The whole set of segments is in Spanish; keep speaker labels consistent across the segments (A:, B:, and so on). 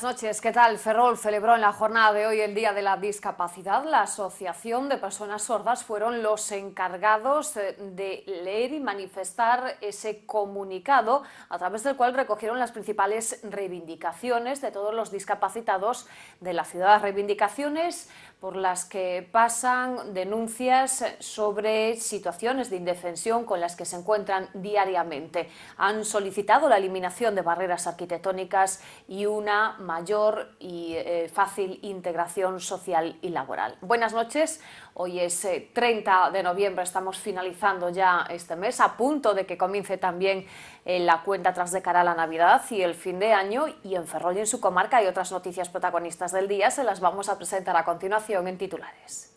A: Buenas noches, ¿qué tal? Ferrol celebró en la jornada de hoy el Día de la Discapacidad. La Asociación de Personas Sordas fueron los encargados eh, de leer y manifestar ese comunicado a través del cual recogieron las principales reivindicaciones de todos los discapacitados de la ciudad. Reivindicaciones por las que pasan denuncias sobre situaciones de indefensión con las que se encuentran diariamente. Han solicitado la eliminación de barreras arquitectónicas y una mayor y eh, fácil integración social y laboral. Buenas noches, hoy es 30 eh, de noviembre, estamos finalizando ya este mes, a punto de que comience también eh, la cuenta tras de cara a la Navidad y el fin de año y en Ferrol y en su comarca hay otras noticias protagonistas del día, se las vamos a presentar a continuación en titulares.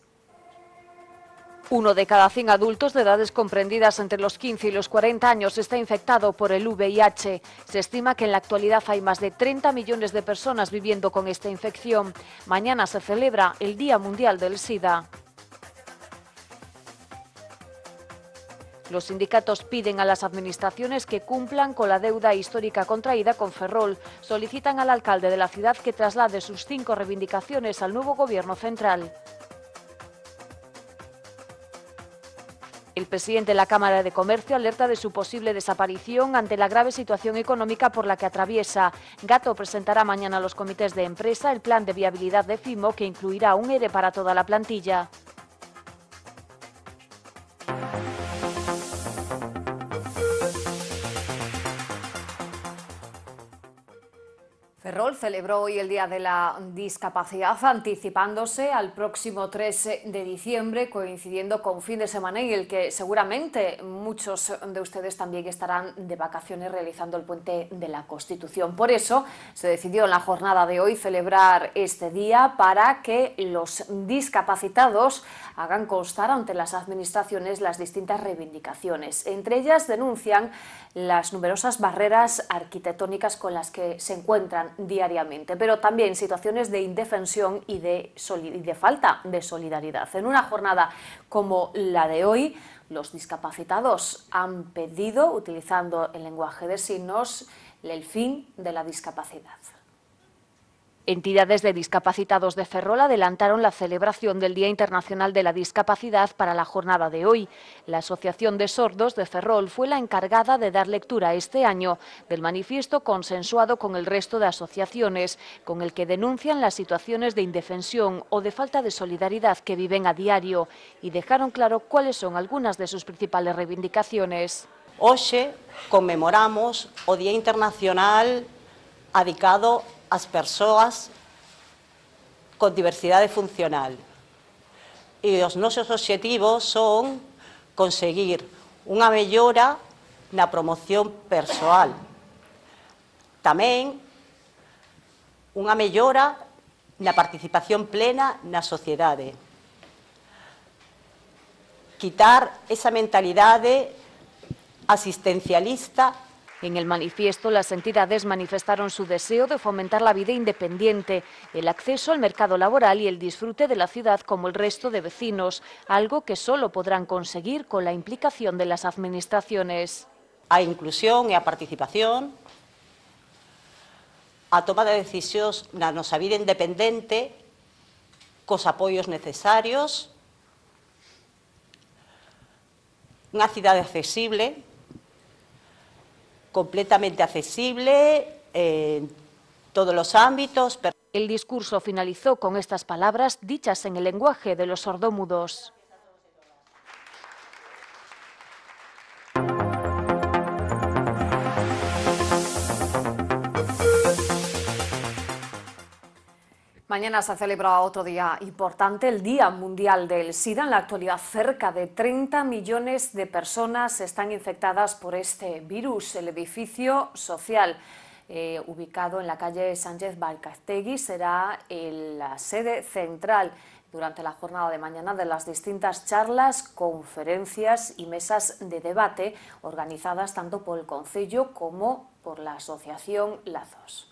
A: Uno de cada 100 adultos de edades comprendidas entre los 15 y los 40 años está infectado por el VIH. Se estima que en la actualidad hay más de 30 millones de personas viviendo con esta infección. Mañana se celebra el Día Mundial del SIDA. Los sindicatos piden a las administraciones que cumplan con la deuda histórica contraída con Ferrol. Solicitan al alcalde de la ciudad que traslade sus cinco reivindicaciones al nuevo gobierno central. El presidente de la Cámara de Comercio alerta de su posible desaparición ante la grave situación económica por la que atraviesa. Gato presentará mañana a los comités de empresa el plan de viabilidad de FIMO que incluirá un ERE para toda la plantilla. celebró hoy el Día de la Discapacidad, anticipándose al próximo 13 de diciembre, coincidiendo con fin de semana y el que seguramente muchos de ustedes también estarán de vacaciones realizando el puente de la Constitución. Por eso se decidió en la jornada de hoy celebrar este día para que los discapacitados hagan constar ante las administraciones las distintas reivindicaciones. Entre ellas denuncian las numerosas barreras arquitectónicas con las que se encuentran diariamente pero también situaciones de indefensión y y de falta de solidaridad. En una jornada como la de hoy, los discapacitados han pedido, utilizando el lenguaje de signos, el fin de la discapacidad. Entidades de discapacitados de Ferrol adelantaron la celebración del Día Internacional de la Discapacidad para la jornada de hoy. La Asociación de Sordos de Ferrol fue la encargada de dar lectura este año del manifiesto consensuado con el resto de asociaciones, con el que denuncian las situaciones de indefensión o de falta de solidaridad que viven a diario y dejaron claro cuáles son algunas de sus principales reivindicaciones. Hoy conmemoramos o Día Internacional adicado as persoas con diversidade funcional. E os nosos obxectivos son conseguir unha mellora na promoción persoal. Tamén unha mellora na participación plena na sociedade. Quitar esa mentalidade asistencialista En el manifiesto, las entidades manifestaron su deseo de fomentar la vida independiente, el acceso al mercado laboral y el disfrute de la ciudad como el resto de vecinos, algo que solo podrán conseguir con la implicación de las administraciones. A inclusión y a participación, a toma de decisiones a nosa vida independiente, con apoyos necesarios, una ciudad accesible, completamente accesible en todos los ámbitos. El discurso finalizó con estas palabras dichas en el lenguaje de los sordomudos. Mañana se celebra otro día importante, el Día Mundial del SIDA. En la actualidad, cerca de 30 millones de personas están infectadas por este virus. El edificio social eh, ubicado en la calle Sánchez Balcastegui será la sede central durante la jornada de mañana de las distintas charlas, conferencias y mesas de debate organizadas tanto por el Concello como por la Asociación Lazos.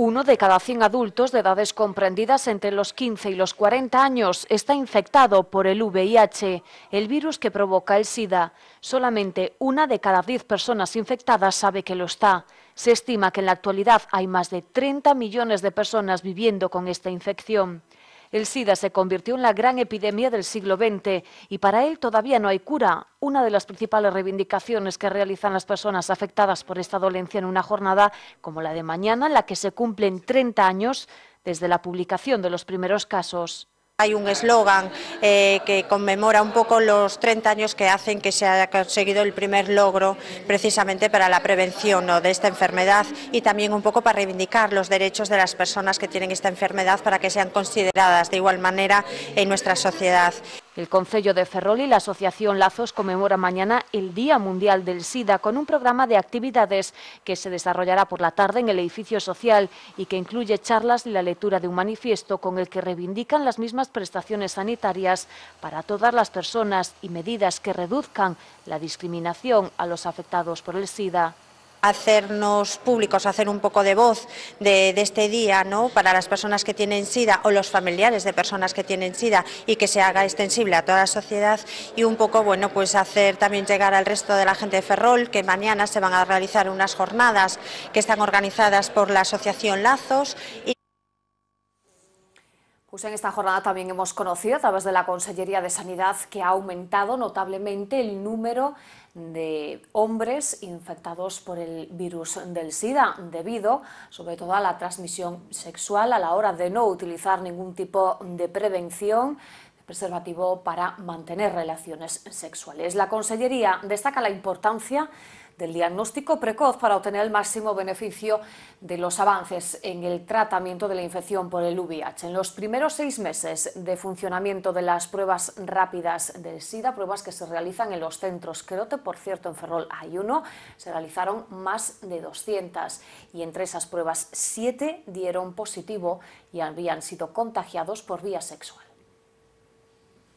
A: Uno de cada 100 adultos de edades comprendidas entre los 15 y los 40 años está infectado por el VIH, el virus que provoca el SIDA. Solamente una de cada 10 personas infectadas sabe que lo está. Se estima que en la actualidad hay más de 30 millones de personas viviendo con esta infección. El SIDA se convirtió en la gran epidemia del siglo XX y para él todavía no hay cura. Una de las principales reivindicaciones que realizan las personas afectadas por esta dolencia en una jornada como la de mañana, en la que se cumplen 30 años desde la publicación de los primeros casos. Hay un eslogan eh, que conmemora un poco los 30 años que hacen que se haya conseguido el primer logro precisamente para la prevención de esta enfermedad y también un poco para reivindicar los derechos de las personas que tienen esta enfermedad para que sean consideradas de igual manera en nuestra sociedad. El Concello de Ferrol y la Asociación Lazos conmemora mañana el Día Mundial del SIDA con un programa de actividades que se desarrollará por la tarde en el edificio social y que incluye charlas y la lectura de un manifiesto con el que reivindican las mismas prestaciones sanitarias para todas las personas y medidas que reduzcan la discriminación a los afectados por el SIDA hacernos públicos, hacer un poco de voz de, este día ¿no? para las personas que tienen SIDA o los familiares de personas que tienen SIDA y que se haga extensible a toda la sociedad y un poco bueno pues hacer también llegar al resto de la gente de Ferrol que mañana se van a realizar unas jornadas que están organizadas por la asociación Lazos. Y pues en esta jornada también hemos conocido a través de la Consellería de Sanidad que ha aumentado notablemente el número de hombres infectados por el virus del SIDA debido sobre todo a la transmisión sexual a la hora de no utilizar ningún tipo de prevención preservativo para mantener relaciones sexuales. La Consellería destaca la importancia del diagnóstico precoz para obtener el máximo beneficio de los avances en el tratamiento de la infección por el VIH. En los primeros seis meses de funcionamiento de las pruebas rápidas del SIDA, pruebas que se realizan en los centros Querote, por cierto, en Ferrol hay uno, se realizaron más de 200 y entre esas pruebas siete dieron positivo y habían sido contagiados por vía sexual.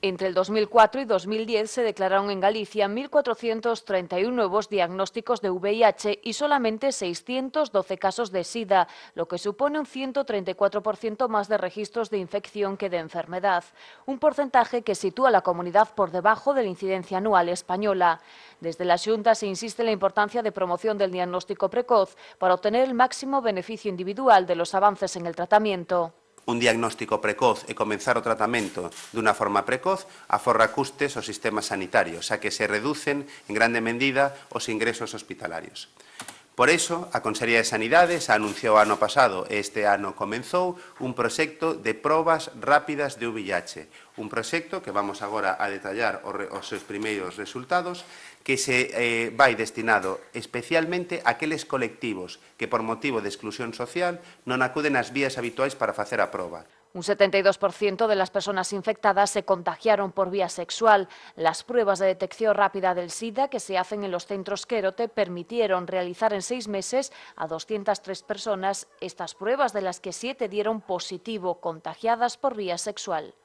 A: Entre el 2004 y 2010 se declararon en Galicia 1.431 nuevos diagnósticos de VIH y solamente 612 casos de SIDA, lo que supone un 134% más de registros de infección que de enfermedad, un porcentaje que sitúa a la comunidad por debajo de la incidencia anual española. Desde la Junta se insiste en la importancia de promoción del diagnóstico precoz para obtener el máximo beneficio individual de los avances en el tratamiento. un diagnóstico precoz e comenzar o tratamento dunha forma precoz, aforra custes ao sistema sanitario, xa que se reducen en grande medida os ingresos hospitalarios. Por iso, a Consellería de Sanidade xa anunciou ano pasado e este ano comenzou un proxecto de probas rápidas de VIH, un proxecto que vamos agora a detallar os seus primeiros resultados, que se eh, vai destinado especialmente a aqueles colectivos que por motivo de exclusión social non acuden ás vías habituais para facer a proba. Un 72% de las personas infectadas se contagiaron por vía sexual. Las pruebas de detección rápida del SIDA que se hacen en los centros Querote permitieron realizar en seis meses a 203 personas estas pruebas, de las que siete dieron positivo, contagiadas por vía sexual.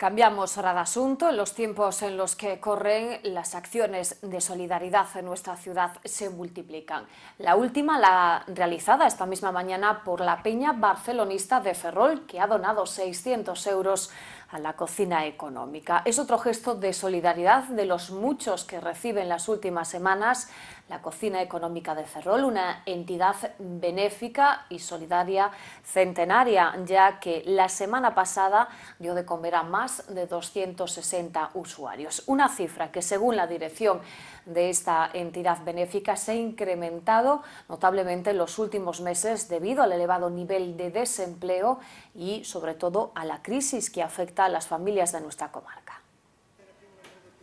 A: Cambiamos ahora de asunto. En los tiempos en los que corren, las acciones de solidaridad en nuestra ciudad se multiplican. La última, la realizada esta misma mañana por la Peña Barcelonista de Ferrol, que ha donado 600 euros a la cocina económica. Es otro gesto de solidaridad de los muchos que reciben las últimas semanas la Cocina Económica de Ferrol, una entidad benéfica y solidaria centenaria, ya que la semana pasada dio de comer a más de 260 usuarios. Una cifra que, según la dirección de esta entidad benéfica, se ha incrementado notablemente en los últimos meses debido al elevado nivel de desempleo y, sobre todo, a la crisis que afecta a las familias de nuestra comarca.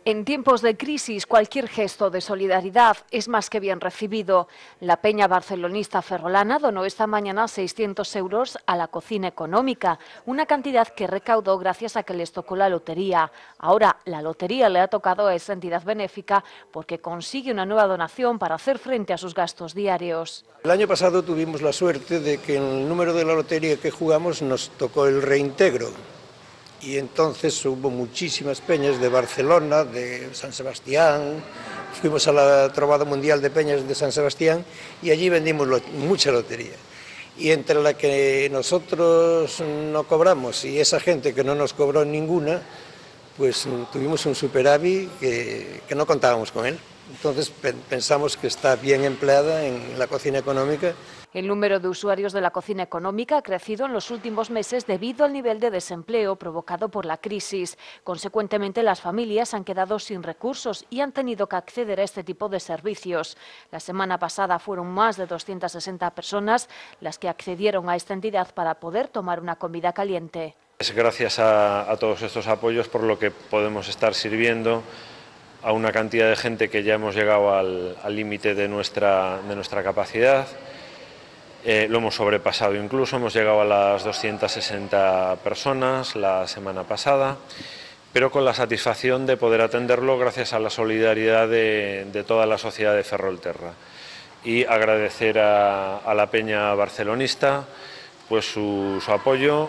A: En tiempos de crisis, cualquier gesto de solidaridad es más que bien recibido. La Peña Barcelonista Ferrolana donó esta mañana 600 euros a la cocina económica, una cantidad que recaudó gracias a que les tocó la lotería. Ahora, la lotería le ha tocado a esa entidad benéfica porque consigue una nueva donación para hacer frente a sus gastos diarios. El año pasado tuvimos la suerte de que el número de la lotería que jugamos nos tocó el reintegro y entonces hubo muchísimas peñas de Barcelona, de San Sebastián, fuimos a la Trovada Mundial de Peñas de San Sebastián y allí vendimos mucha lotería. Y entre la que nosotros no cobramos y esa gente que no nos cobró ninguna, pues tuvimos un superávit que, no contábamos con él. Entonces pensamos que está bien empleada en la cocina económica el número de usuarios de la cocina económica ha crecido en los últimos meses debido al nivel de desempleo provocado por la crisis. Consecuentemente, las familias han quedado sin recursos y han tenido que acceder a este tipo de servicios. La semana pasada fueron más de 260 personas las que accedieron a esta entidad para poder tomar una comida caliente. Es gracias a, todos estos apoyos por lo que podemos estar sirviendo a una cantidad de gente que ya hemos llegado al límite de nuestra capacidad. Eh, lo hemos sobrepasado incluso, hemos llegado a las 260 personas la semana pasada, pero con la satisfacción de poder atenderlo gracias a la solidaridad de, toda la sociedad de Ferrolterra. Y agradecer a, la Peña Barcelonista pues su apoyo.